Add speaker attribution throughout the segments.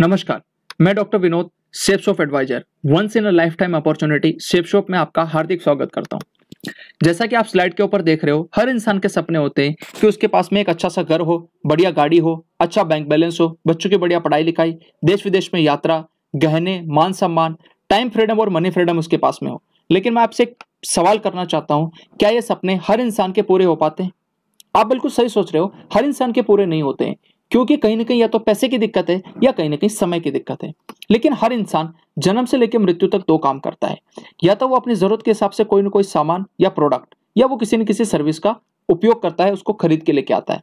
Speaker 1: नमस्कार मैं doctor Vinod safe shop advisor once in a lifetime opportunity safe shop में आपका हार्दिक स्वागत करता हूँ जैसा कि आप स्लाइड के ऊपर देख रहे हो हर इंसान के सपने होते हैं कि उसके पास में एक अच्छा सा घर हो बढ़िया गाड़ी हो अच्छा बैंक बैलेंस हो बच्चों की बढ़िया पढ़ाई लिखाई देश विदेश में यात्रा गहने मान सम्मान टाइम फ्रीडम और मनी फ्रीडम उसके पास में हो लेकिन मैं आपसे एक सवाल करना चाहता हूँ क्या ये सपने हर इंसान के पूरे हो पाते हैं आप बिल्कुल सही सोच रहे हो हर इंसान के पूरे नहीं होते हैं क्योंकि कहीं ना कहीं या तो पैसे की दिक्कत है या कहीं ना कहीं समय की दिक्कत है लेकिन हर इंसान जन्म से लेकर मृत्यु तक दो काम करता है या तो वो अपनी जरूरत के हिसाब से कोई ना कोई सामान या प्रोडक्ट या वो किसी न किसी सर्विस का उपयोग करता है उसको खरीद के लेके आता है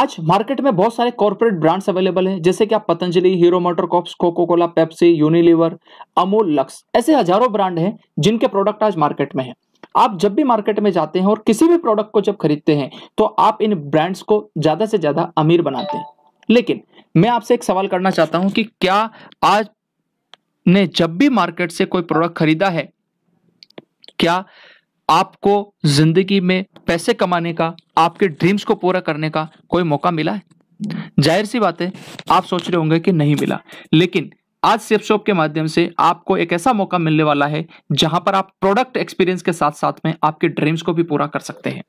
Speaker 1: आज मार्केट में बहुत सारे कॉर्पोरेट ब्रांड्स अवेलेबल हैं जैसे कि आप Patanjali Hero MotoCorp Coca Cola Pepsi Unilever Amul Lux ऐसे हजारों ब्रांड हैं जिनके प्रोडक्ट आज मार्केट में हैं आप जब भी मार्केट में जाते हैं और किसी भी प्रोडक्ट को जब खरीदते हैं तो आप इन ब्रांड्स को ज़्यादा से ज़्यादा अमीर बनाते हैं लेकिन मैं आपसे एक सवाल करना चाहता हूं कि क्या आज ने जब भी मार्केट से कोई प्रोडक्ट खरीदा है क्या आपको जिंदगी में पैसे कमाने का आपके ड्रीम्स को पूरा करने का कोई मौका मिला है जाहिर सी बात है आप सोच रहे होंगे कि नहीं मिला लेकिन आज सेप शॉप के माध्यम से आपको एक ऐसा मौका मिलने वाला है जहां पर आप प्रोडक्ट एक्सपीरियंस के साथ साथ में आपके ड्रीम्स को भी पूरा कर सकते हैं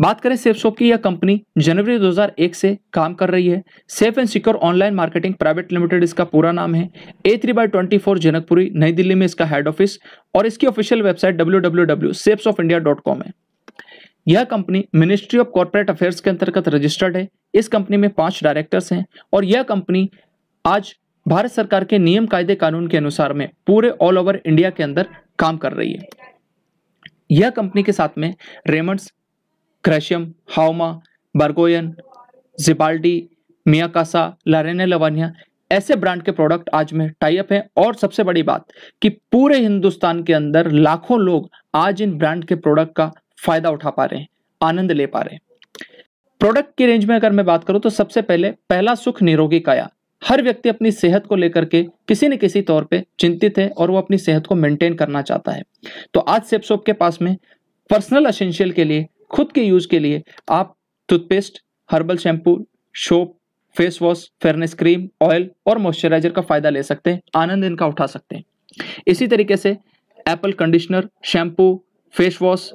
Speaker 1: बात करें सेफ शॉप की यह कंपनी जनवरी 2001 से काम कर रही है safe and secure online marketing private limited इसका पूरा नाम है A three by twenty four Janakpuri Nai Delhi में इसका हेड ऑफिस और इसकी official website W W W safe shop India dot com है यह company ministry of corporate affairs के अंतर्गत रजिस्टर्ड है इस कंपनी में पांच डायरेक्टर्स हैं और यह कंपनी आज भारत सरकार के नियम कायदे कानून के अनुसार में पूरे ऑल ओवर इंडिया के अंदर काम कर रही है यह कंपनी के साथ में रेमंड्स क्रैशियम हाउमा बर्गोयन जिबाल्डी मियाकासा लारेने लवानिया ऐसे ब्रांड के प्रोडक्ट आज में टाइप है और सबसे बड़ी बात कि पूरे हिंदुस्तान के अंदर लाखों लोग आज इन ब्रांड के प्रोडक्ट का फायदा उठा पा रहे हैं आनंद ले पा रहे हैं प्रोडक्ट की रेंज में अगर मैं बात करूं तो सबसे पहले पहला सुख निरोगी काया हर व्यक्ति अपनी सेहत को लेकर के किसी न किसी तौर पे चिंतित है और वो अपनी सेहत को मेंटेन करना चाहता है तो आज सेप्सोप के पास में पर्सनल असेंशियल के लिए खुद के यूज के लिए आप toothpaste herbal shampoo soap face wash fairness cream oil और मॉइस्चराइजर का फायदा ले सकते हैं आनंद इनका उठा सकते हैं इसी तरीके से apple conditioner shampoo face wash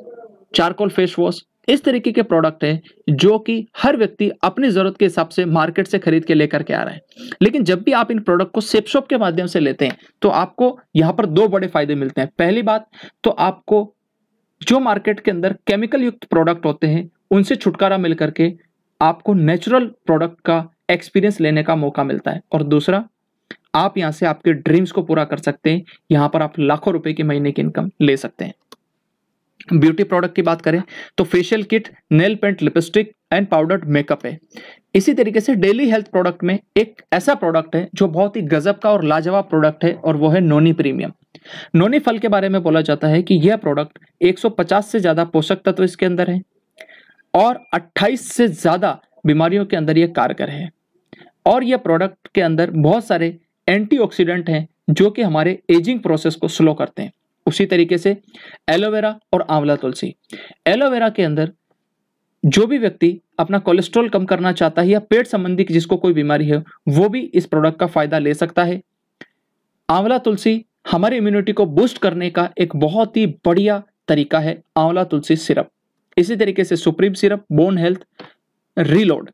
Speaker 1: charcoal face wash इस तरीके के प्रोडक्ट है जो कि हर व्यक्ति अपनी ज़रूरत के हिसाब से मार्केट से खरीद के लेकर के आ रहा है लेकिन जब भी आप इन प्रोडक्ट को सेप शॉप के माध्यम से लेते हैं तो आपको यहाँ पर दो बड़े फायदे मिलते हैं पहली बात तो आपको जो मार्केट के अंदर केमिकल युक्त प्रोडक्ट होते हैं उनसे छुटकारा मिल करके आपको नेचुरल प्रोडक्ट का एक्सपीरियंस लेने का मौका मिलता है और दूसरा आप यहाँ से आपके ड्रीम्स को पूरा कर सकते हैं यहाँ पर आप लाखों रुपए की महीने की इनकम ले सकते हैं ब्यूटी प्रोडक्ट की बात करें तो facial kit nail paint lipstick and powdered makeup है इसी तरीके से डेली हेल्थ प्रोडक्ट में एक ऐसा प्रोडक्ट है जो बहुत ही गजब का और लाजवाब प्रोडक्ट है और वो है नोनी प्रीमियम नोनी फल के बारे में बोला जाता है कि यह प्रोडक्ट 150 से ज़्यादा पोषक तत्व तो इसके अंदर है और 28 से ज़्यादा बीमारियों के अंदर यह कारगर है और यह प्रोडक्ट के अंदर बहुत सारे एंटीऑक्सीडेंट हैं जो कि हमारे एजिंग प्रोसेस को स्लो करते हैं उसी तरीके से एलोवेरा और आंवला तुलसी एलोवेरा के अंदर जो भी व्यक्ति अपना कोलेस्ट्रॉल कम करना चाहता है या पेट संबंधी जिसको कोई बीमारी है वो भी इस प्रोडक्ट का फायदा ले सकता है आंवला तुलसी हमारी इम्यूनिटी को बूस्ट करने का एक बहुत ही बढ़िया तरीका है आंवला तुलसी सिरप इसी तरीके से supreme syrup bone health reload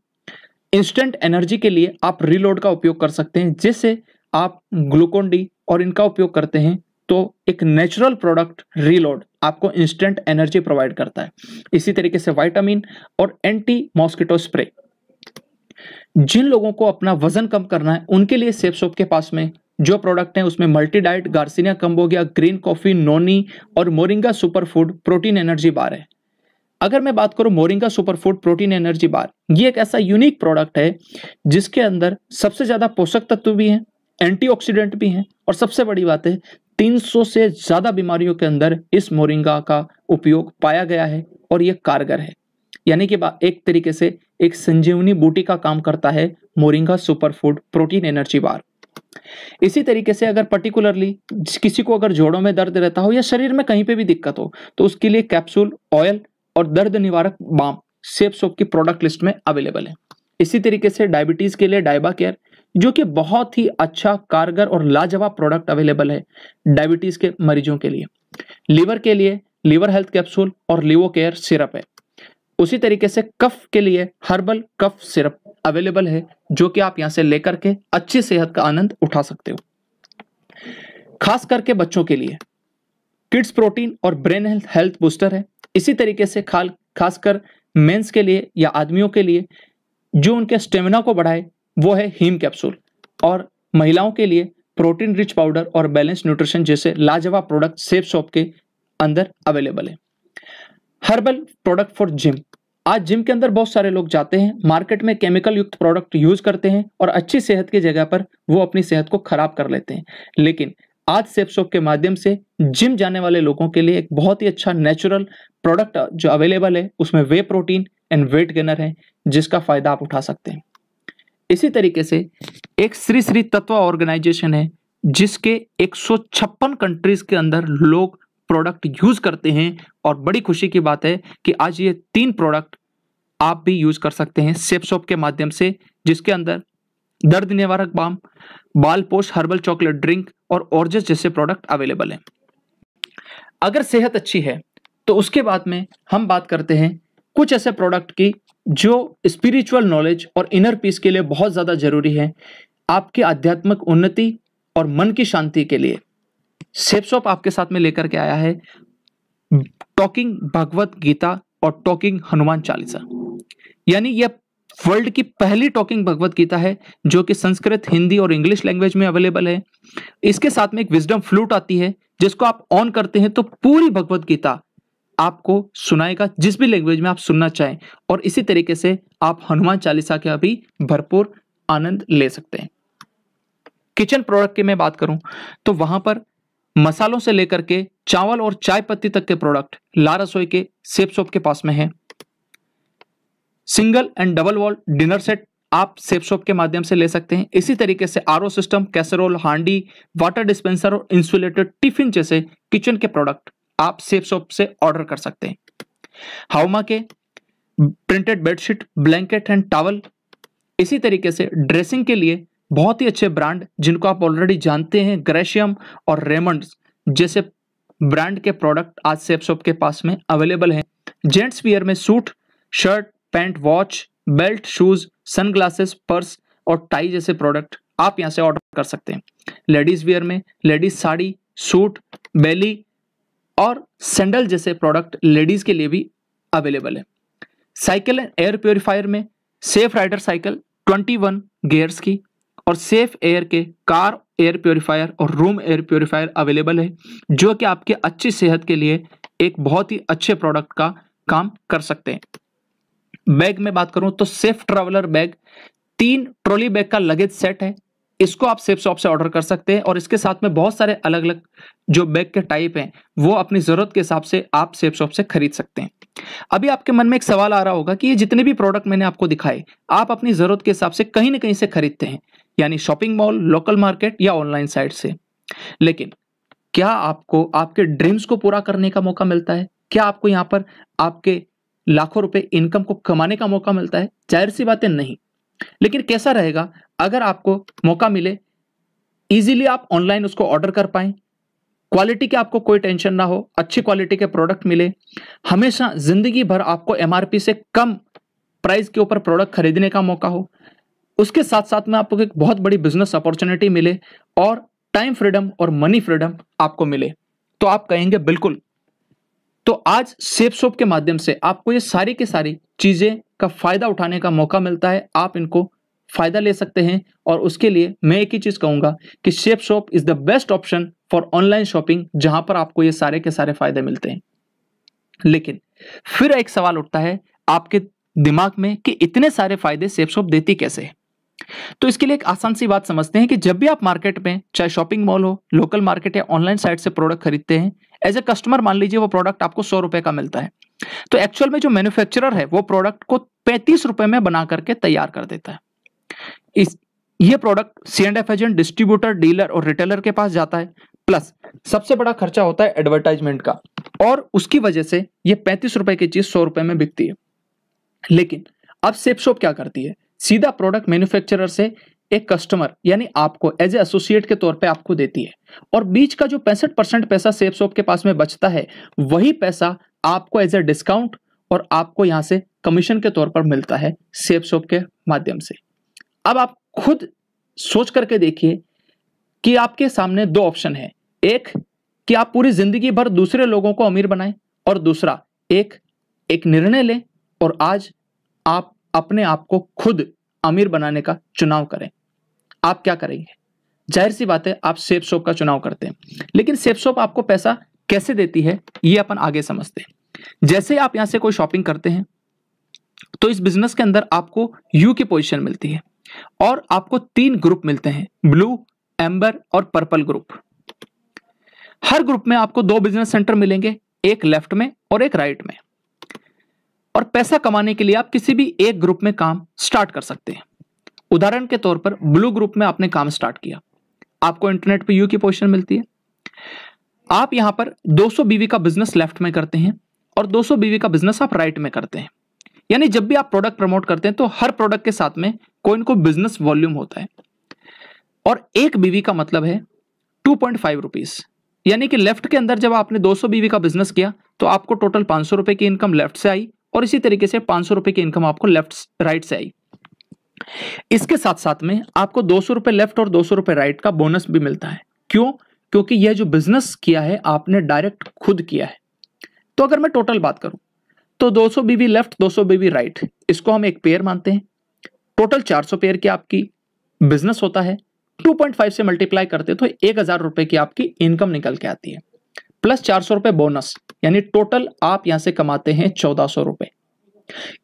Speaker 1: instant energy के लिए आप रीलोड का उपयोग कर सकते हैं जिससे आप ग्लूकोन डी और इनका उपयोग करते हैं तो एक नेचुरल प्रोडक्ट रीलोड आपको इंस्टेंट एनर्जी प्रोवाइड करता है इसी तरीके से वाइटामिन और एंटी मॉस्किटो स्प्रे जिन लोगों को अपना वजन कम करना है उनके लिए सेफ सोप के पास में जो प्रोडक्ट है उसमें मल्टी डाइट गार्सिनिया गया ग्रीन कॉफी नोनी और moringa super food protein energy bar है अगर मैं बात करूं moringa super food protein energy bar ये एक ऐसा यूनिक प्रोडक्ट है जिसके अंदर सबसे ज्यादा पोषक तत्व भी हैं एंटीऑक्सीडेंट भी हैं और सबसे बड़ी बात है 300 से ज़्यादा बीमारियों के अंदर इस मोरिंगा का उपयोग पाया गया है और ये कारगर है यानी कि एक तरीके से एक संजीवनी बूटी का काम करता है moringa super food protein energy bar इसी तरीके से अगर पर्टिकुलरली किसी को अगर जोड़ों में दर्द रहता हो या शरीर में कहीं पे भी दिक्कत हो तो उसके लिए कैप्सूल ऑयल और दर्द निवारक बाम सेफ सोप की प्रोडक्ट लिस्ट में अवेलेबल है इसी तरीके से डायबिटीज के लिए डायबा केयर जो कि बहुत ही अच्छा कारगर और लाजवाब प्रोडक्ट अवेलेबल है डायबिटीज के मरीजों के लिए लीवर के लिए लीवर हेल्थ कैप्सूल और लिवो केयर सिरप है उसी तरीके से कफ के लिए हर्बल कफ सिरप अवेलेबल है जो कि आप यहां से लेकर के अच्छी सेहत का आनंद उठा सकते हो खास करके बच्चों के लिए किड्स प्रोटीन और ब्रेन हेल्थ हेल्थ बूस्टर है इसी तरीके से खाल खासकर मेंस के लिए या आदमियों के लिए जो उनके स्टेमिना को बढ़ाए वो है हीम कैप्सूल और महिलाओं के लिए प्रोटीन रिच पाउडर और बैलेंस न्यूट्रिशन जैसे लाजवाब प्रोडक्ट सेफ शॉप के अंदर अवेलेबल है हर्बल प्रोडक्ट फॉर जिम आज जिम के अंदर बहुत सारे लोग जाते हैं मार्केट में केमिकल युक्त प्रोडक्ट यूज करते हैं और अच्छी सेहत की जगह पर वो अपनी सेहत को खराब कर लेते हैं लेकिन आज सेफ शॉप के माध्यम से जिम जाने वाले लोगों के लिए एक बहुत ही अच्छा नेचुरल प्रोडक्ट जो अवेलेबल है उसमें whey protein and weight gainer है जिसका फायदा आप उठा सकते हैं इसी तरीके से एक श्री श्री तत्व ऑर्गेनाइजेशन है जिसके एक कंट्रीज के अंदर लोग प्रोडक्ट यूज करते हैं और बड़ी खुशी की बात है कि आज ये तीन प्रोडक्ट आप भी यूज कर सकते हैं सेप के माध्यम से जिसके अंदर दर्द निवारक बाम बाल पोष हर्बल चॉकलेट ड्रिंक और ऑर्जेस जैसे प्रोडक्ट अवेलेबल हैं अगर सेहत अच्छी है तो उसके बाद में हम बात करते हैं कुछ ऐसे प्रोडक्ट की जो स्पिरिचुअल नॉलेज और इनर पीस के लिए बहुत ज़्यादा जरूरी है आपकी आध्यात्मिक उन्नति और मन की शांति के लिए सेपसॉप आपके साथ में लेकर के आया है टॉकिंग भगवत गीता और टॉकिंग हनुमान चालीसा यानी यह वर्ल्ड की पहली टॉकिंग भगवत गीता है जो कि संस्कृत हिंदी और इंग्लिश लैंग्वेज में अवेलेबल है इसके साथ में एक विजडम फ्लूट आती है जिसको आप ऑन करते हैं तो पूरी भगवत गीता आपको सुनाएगा जिस भी लैंग्वेज में आप सुनना चाहें और इसी तरीके से आप हनुमान चालीसा का भी भरपूर आनंद ले सकते हैं किचन प्रोडक्ट की मैं बात करूं तो वहां पर मसालों से लेकर के चावल और चाय पत्ती तक के प्रोडक्ट ला रसोई के सेब शॉप के पास में है single and double wall dinner set आप सेब शॉप के माध्यम से ले सकते हैं इसी तरीके से आर सिस्टम कैसेरोल हांडी वाटर डिस्पेंसर और इंसुलेटेड टिफिन जैसे किचन के प्रोडक्ट आप सेफ शॉप से ऑर्डर कर सकते हैं हाउमा के printed bedsheet blanket and towel इसी तरीके से ड्रेसिंग के लिए बहुत ही अच्छे ब्रांड जिनको आप ऑलरेडी जानते हैं ग्रेशियम और रेमंड जैसे ब्रांड के प्रोडक्ट आज सेफ शॉप के पास में अवेलेबल हैं जेंट्स वियर में suit shirt pant watch belt shoes sunglasses purse और टाई जैसे प्रोडक्ट आप यहाँ से ऑर्डर कर सकते हैं लेडीज वियर में लेडीज साड़ी सूट बेली और सैंडल जैसे प्रोडक्ट लेडीज़ के लिए भी अवेलेबल है साइकिल एयर प्योरीफायर में सेफ राइडर साइकिल 21 गियर्स की और सेफ एयर के कार एयर प्योरीफायर और रूम एयर प्योरीफायर अवेलेबल है जो कि आपके अच्छी सेहत के लिए एक बहुत ही अच्छे प्रोडक्ट का काम कर सकते हैं बैग में बात करूं तो सेफ ट्रैवलर बैग तीन ट्रॉली बैग का लगेज सेट है इसको आप सेफ शॉप से ऑर्डर कर सकते हैं और इसके साथ में बहुत सारे अलग अलग जो बैग के टाइप हैं वो अपनी ज़रूरत के हिसाब से आप सेफ शॉप से खरीद सकते हैं अभी आपके मन में एक सवाल आ रहा होगा कि ये जितने भी प्रोडक्ट मैंने आपको दिखाए आप अपनी ज़रूरत के हिसाब से कहीं ना कहीं से खरीदते हैं यानी शॉपिंग मॉल लोकल मार्केट या ऑनलाइन साइट से लेकिन क्या आपको आपके ड्रीम्स को पूरा करने का मौका मिलता है क्या आपको यहाँ पर आपके लाखों रुपए इनकम को कमाने का मौका मिलता है जाहिर सी बातें नहीं लेकिन कैसा रहेगा अगर आपको मौका मिले इजीली आप ऑनलाइन उसको ऑर्डर कर पाए क्वालिटी की आपको कोई टेंशन ना हो अच्छी क्वालिटी के प्रोडक्ट मिले हमेशा जिंदगी भर आपको एमआरपी से कम प्राइस के ऊपर प्रोडक्ट खरीदने का मौका हो उसके साथ साथ में आपको एक बहुत बड़ी बिजनेस अपॉर्चुनिटी मिले और टाइम फ्रीडम और मनी फ्रीडम आपको मिले तो आप कहेंगे बिल्कुल तो आज सेफ शॉप के माध्यम से आपको ये सारी की सारी चीज़ें का फ़ायदा उठाने का मौका मिलता है आप इनको फ़ायदा ले सकते हैं और उसके लिए मैं एक ही चीज़ कहूंगा कि safe shop is the best option for online shopping जहां पर आपको ये सारे के सारे फ़ायदे मिलते हैं लेकिन फिर एक सवाल उठता है आपके दिमाग में कि इतने सारे फायदे सेफ शॉप देती कैसे है तो इसके लिए एक आसान सी बात समझते हैं कि जब भी आप मार्केट में चाहे शॉपिंग मॉल हो लोकल मार्केट या ऑनलाइन साइट से प्रोडक्ट खरीदते हैं एज ए कस्टमर मान लीजिए वो प्रोडक्ट आपको सौ रुपए का मिलता है तो एक्चुअल में जो मैन्युफैक्चरर है वो प्रोडक्ट को पैंतीस रुपए में बना करके तैयार कर देता है इस ये product C and F agent distributor dealer और रिटेलर के पास जाता है प्लस सबसे बड़ा खर्चा होता है एडवर्टाइजमेंट का और उसकी वजह से ये पैंतीस रुपए की चीज सौ रुपए में बिकती है लेकिन अब सेप शॉप क्या करती है सीधा प्रोडक्ट मैन्युफैक्चरर से एक कस्टमर यानी आपको एज ए एसोसिएट के तौर पे आपको देती है और बीच का जो पैंसठ परसेंट पैसा सेफ शॉप के पास में बचता है वही पैसा आपको एज ए डिस्काउंट और आपको यहां से कमीशन के तौर पर मिलता है सेफ शॉप के माध्यम से अब आप खुद सोच करके देखिए कि आपके सामने दो ऑप्शन है एक कि आप पूरी जिंदगी भर दूसरे लोगों को अमीर बनाएं और दूसरा एक एक निर्णय लें और आज आप अपने आप को खुद अमीर बनाने का चुनाव करें आप क्या करेंगे जाहिर सी बात है आप सेफ शॉप का चुनाव करते हैं लेकिन सेफ शॉप आपको पैसा कैसे देती है ये अपन आगे समझते हैं जैसे आप यहां से कोई शॉपिंग करते हैं तो इस बिजनेस के अंदर आपको यू की पोजिशन मिलती है और आपको तीन ग्रुप मिलते हैं ब्लू एम्बर और पर्पल ग्रुप हर ग्रुप में आपको दो बिजनेस सेंटर मिलेंगे एक लेफ्ट में और एक राइट में और पैसा कमाने के लिए आप किसी भी एक ग्रुप में काम स्टार्ट कर सकते हैं उदाहरण के तौर पर ब्लू ग्रुप में आपने काम स्टार्ट किया आपको इंटरनेट पर यू की पोजिशन मिलती है आप यहां पर 200 बीवी का बिजनेस लेफ्ट में करते हैं और 200 बीवी का बिजनेस आप राइट में करते हैं यानी जब भी आप प्रोडक्ट प्रमोट करते हैं तो हर प्रोडक्ट के साथ में कोई को बिजनेस वॉल्यूम होता है और एक बीवी का मतलब है टू पॉइंट फाइव रुपीज यानी कि लेफ्ट के अंदर जब आपने 200 बीवी का बिजनेस किया तो आपको टोटल पांच सौ रुपए की इनकम लेफ्ट से आई और इसी तरीके से पांच सौ रुपए की इनकम आपको लेफ्ट राइट से आई इसके साथ साथ में आपको दो सौ रुपए लेफ्ट और दो सौ रुपए राइट का बोनस भी मिलता है क्यों क्योंकि यह जो बिजनेस किया है आपने डायरेक्ट खुद किया है तो अगर मैं टोटल बात करूं तो 200 बीवी लेफ्ट 200 बीवी राइट इसको हम एक पेयर मानते हैं टोटल 400 पेयर की आपकी बिजनेस होता है 2.5 से मल्टीप्लाई करते तो एक हजार रुपए की आपकी इनकम निकल के आती है प्लस चार सौ रुपए बोनस यानी टोटल आप यहां से कमाते हैं चौदह सौ रुपए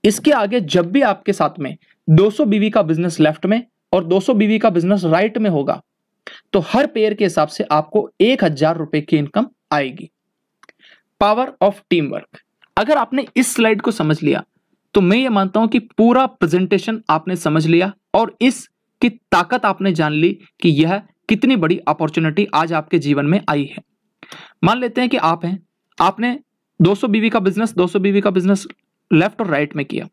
Speaker 1: इसके आगे जब भी आपके साथ में 200 बीवी का बिजनेस लेफ्ट में और 200 बीवी का बिजनेस राइट में होगा तो हर पेयर के हिसाब से आपको एक हजार रुपए की इनकम आएगी पावर ऑफ टीम वर्क अगर आपने इस स्लाइड को समझ लिया तो मैं ये मानता हूं कि पूरा प्रेजेंटेशन आपने समझ लिया और इस की ताकत आपने जान ली कि यह कितनी बड़ी अपॉर्चुनिटी आज आपके जीवन में आई है मान लेते हैं कि आप हैं आपने 200 बीवी का बिजनेस 200 बीवी का बिजनेस लेफ्ट और राइट में किया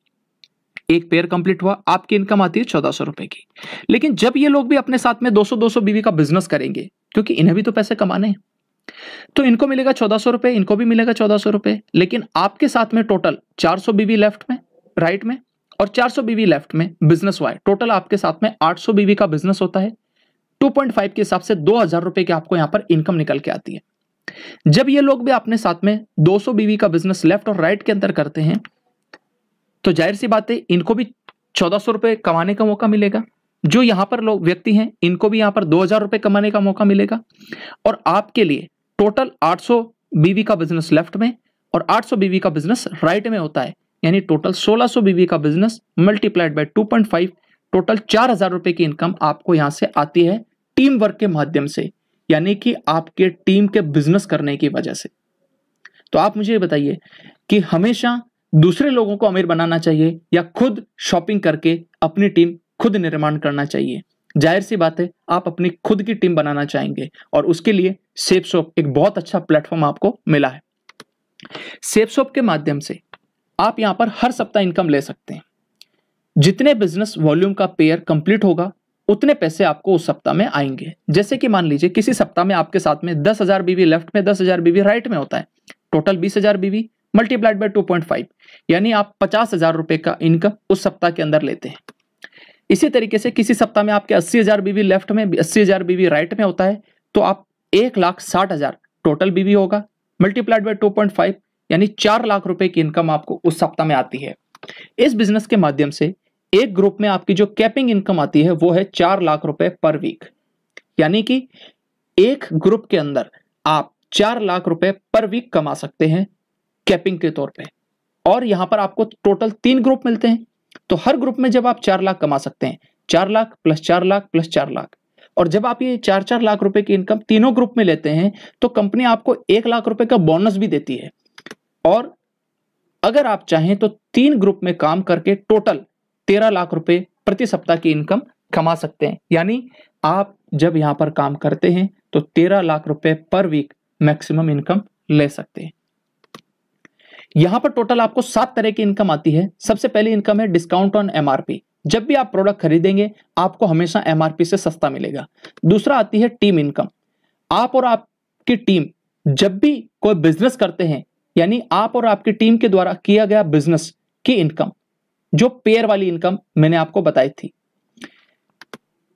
Speaker 1: एक पेयर कंप्लीट हुआ आपकी इनकम आती है चौदह सौ रुपए की लेकिन जब ये लोग भी अपने साथ में दो सौ दो सौ बीवी का बिजनेस करेंगे क्योंकि इन्हें भी तो पैसे कमाने हैं तो इनको मिलेगा चौदह सौ रुपए इनको भी मिलेगा चौदह सौ रुपए लेकिन आपके साथ में टोटल चार सौ बीवी लेफ्ट में राइट में और चार सौ बीवी लेफ्ट में बिजनेस हुआ है टोटल आपके साथ में आठ सौ बीवी का बिजनेस होता है टू पॉइंट फाइव के हिसाब से दो हजार रुपए की आपको यहां पर इनकम निकल के आती है जब ये लोग भी अपने साथ में 200 बीवी का बिजनेस लेफ्ट और राइट के अंदर करते हैं तो जाहिर सी बात है इनको भी चौदह सौ रुपए कमाने का मौका मिलेगा जो यहां पर लोग व्यक्ति हैं इनको भी यहां पर दो हजार रुपए कमाने का मौका मिलेगा और आपके लिए टोटल आठ सौ बीवी का बिजनेस लेफ्ट में और आठ सौ बीवी का बिजनेस राइट में होता है यानी टोटल सोलह सौ बीवी का business multiplied by two point five total चार हजार रुपए की इनकम आपको यहां से आती है टीम वर्क के माध्यम से यानी कि आपके टीम के बिजनेस करने की वजह से तो आप मुझे बताइए कि हमेशा दूसरे लोगों को अमीर बनाना चाहिए या खुद शॉपिंग करके अपनी टीम खुद निर्माण करना चाहिए जाहिर सी बात है आप अपनी खुद की टीम बनाना चाहेंगे और उसके लिए सेफ शॉप एक बहुत अच्छा प्लेटफॉर्म आपको मिला है सेफ शॉप के माध्यम से आप यहाँ पर हर सप्ताह इनकम ले सकते हैं जितने बिजनेस वॉल्यूम का पेयर कंप्लीट होगा उतने पैसे आपको उस सप्ताह में आएंगे जैसे कि मान लीजिए किसी सप्ताह में आपके साथ में दस हजार बीवी लेफ्ट में दस हजार बीवी राइट में होता है टोटल बीस हजार BV multiplied by two point five यानी आप पचास हजार रुपए का इनकम उस सप्ताह के अंदर लेते हैं इसी तरीके से किसी सप्ताह में आपके अस्सी हजार बीवी लेफ्ट में अस्सी हजार बीवी राइट में होता है तो आप एक लाख साठ हजार टोटल बीवी होगा multiplied by two point five यानी चार लाख रुपए की इनकम आपको उस सप्ताह में आती है इस बिजनेस के माध्यम से एक ग्रुप में आपकी जो कैपिंग इनकम आती है वो है चार लाख रुपए पर वीक यानी कि एक ग्रुप के अंदर आप चार लाख रुपए पर वीक कमा सकते हैं कैपिंग के तौर पे और यहां पर आपको टोटल तीन ग्रुप मिलते हैं तो हर ग्रुप में जब आप चार लाख कमा सकते हैं चार लाख प्लस चार लाख प्लस चार लाख और जब आप ये चार चार लाख रुपए की इनकम तीनों ग्रुप में लेते हैं तो कंपनी आपको एक लाख रुपए का बोनस भी देती है और अगर आप चाहें तो तीन ग्रुप में काम करके टोटल तेरह लाख रुपए प्रति सप्ताह की इनकम कमा सकते हैं यानी आप जब यहां पर काम करते हैं तो तेरह लाख रुपए पर वीक मैक्सिमम इनकम ले सकते हैं यहां पर टोटल आपको सात तरह की इनकम आती है सबसे पहली इनकम है डिस्काउंट ऑन एमआरपी जब भी आप प्रोडक्ट खरीदेंगे आपको हमेशा एमआरपी से सस्ता मिलेगा दूसरा आती है टीम इनकम आप और आपकी टीम जब भी कोई बिजनेस करते हैं यानी आप और आपकी टीम के द्वारा किया गया बिजनेस की इनकम जो पेयर वाली इनकम मैंने आपको बताई थी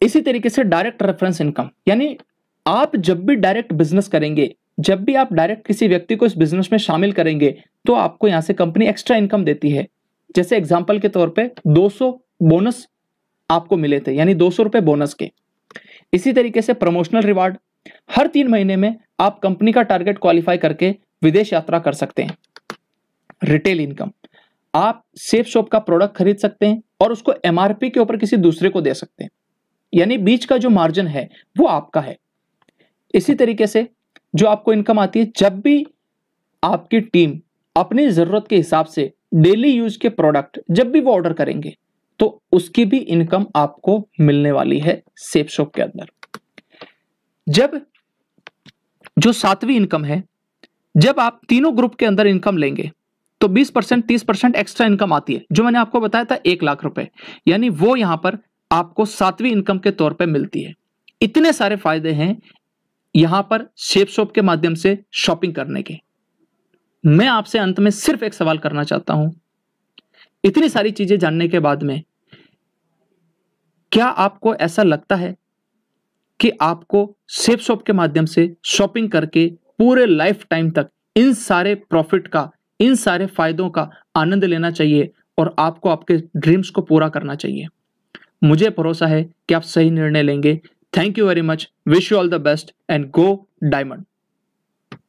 Speaker 1: इसी तरीके से डायरेक्ट रेफरेंस इनकम यानी आप जब भी डायरेक्ट बिजनेस करेंगे जब भी आप डायरेक्ट किसी व्यक्ति को इस बिजनेस में शामिल करेंगे तो आपको यहाँ से कंपनी एक्स्ट्रा इनकम देती है जैसे एग्जाम्पल के तौर पर दो बोनस आपको मिले थे यानी दो बोनस के इसी तरीके से प्रमोशनल रिवार्ड हर तीन महीने में आप कंपनी का टारगेट क्वालिफाई करके विदेश यात्रा कर सकते हैं रिटेल इनकम आप सेफ शॉप का प्रोडक्ट खरीद सकते हैं और उसको एमआरपी के ऊपर किसी दूसरे को दे सकते हैं यानी बीच का जो मार्जिन है वो आपका है इसी तरीके से जो आपको इनकम आती है जब भी आपकी टीम अपनी ज़रूरत के हिसाब से डेली यूज के प्रोडक्ट जब भी वो ऑर्डर करेंगे तो उसकी भी इनकम आपको मिलने वाली है सेफ शॉप के अंदर जब जो सातवीं इनकम है जब आप तीनों ग्रुप के अंदर इनकम लेंगे तो 20 परसेंट तीस परसेंट एक्स्ट्रा इनकम आती है जो मैंने आपको बताया था एक लाख रुपए यानी वो यहां पर आपको सातवीं इनकम के तौर पे मिलती है इतने सारे फायदे हैं यहां पर सेफ शॉप के माध्यम से शॉपिंग करने के मैं आपसे अंत में सिर्फ एक सवाल करना चाहता हूं इतनी सारी चीजें जानने के बाद में क्या आपको ऐसा लगता है कि आपको सेफ शॉप के माध्यम से शॉपिंग करके पूरे लाइफ टाइम तक इन सारे प्रॉफिट का इन सारे फायदों का आनंद लेना चाहिए और आपको आपके ड्रीम्स को पूरा करना चाहिए मुझे भरोसा है कि आप सही निर्णय लेंगे Thank you very much. Wish you all the best and go diamond.